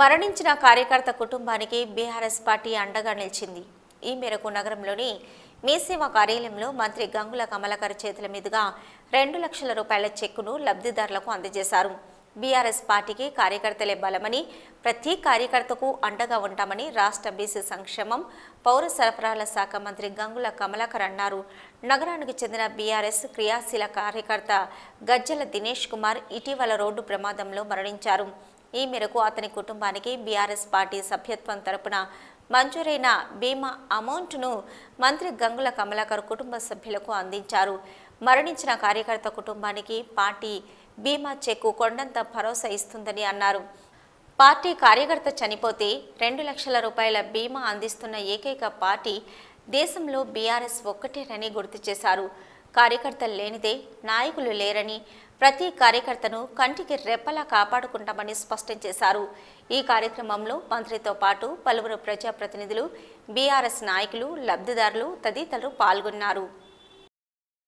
మరణించిన కార్యకర్త కుటుంబానికి బీఆర్ఎస్ పార్టీ అండగా నిలిచింది ఈ మేరకు నగరంలోని మీసేవ కార్యాలయంలో మంత్రి గంగుల కమలకర్ చేతుల మీదుగా రెండు లక్షల రూపాయల చెక్కును లబ్ధిదారులకు అందజేశారు బీఆర్ఎస్ పార్టీకి కార్యకర్తలే బలమని ప్రతి కార్యకర్తకు అండగా ఉంటామని రాష్ట్ర బీసీ సంక్షేమం పౌర సరఫరాల శాఖ మంత్రి గంగుల కమలాకర్ అన్నారు నగరానికి చెందిన బీఆర్ఎస్ క్రియాశీల కార్యకర్త గజ్జల దినేష్ కుమార్ ఇటీవల రోడ్డు ప్రమాదంలో మరణించారు ఈ మేరకు అతని కుటుంబానికి బీఆర్ఎస్ పార్టీ సభ్యత్వం తరపున మంజూరైన బీమా అమౌంట్ను మంత్రి గంగుల కమలాకర్ కుటుంబ సభ్యులకు అందించారు మరణించిన కార్యకర్త కుటుంబానికి పార్టీ బీమా చెక్కు కొండంత భరోసా ఇస్తుందని అన్నారు పార్టీ కార్యకర్త చనిపోతే రెండు లక్షల రూపాయల బీమా అందిస్తున్న ఏకైక పార్టీ దేశంలో బీఆర్ఎస్ ఒక్కటేనని గుర్తు చేశారు కార్యకర్తలు లేనిదే నాయకులు లేరని ప్రతి కార్యకర్తను కంటికి రెప్పలా కాపాడుకుంటామని స్పష్టం చేశారు ఈ కార్యక్రమంలో మంత్రితో పాటు పలువురు ప్రజాప్రతినిధులు బీఆర్ఎస్ నాయకులు లబ్ధిదారులు తదితరులు పాల్గొన్నారు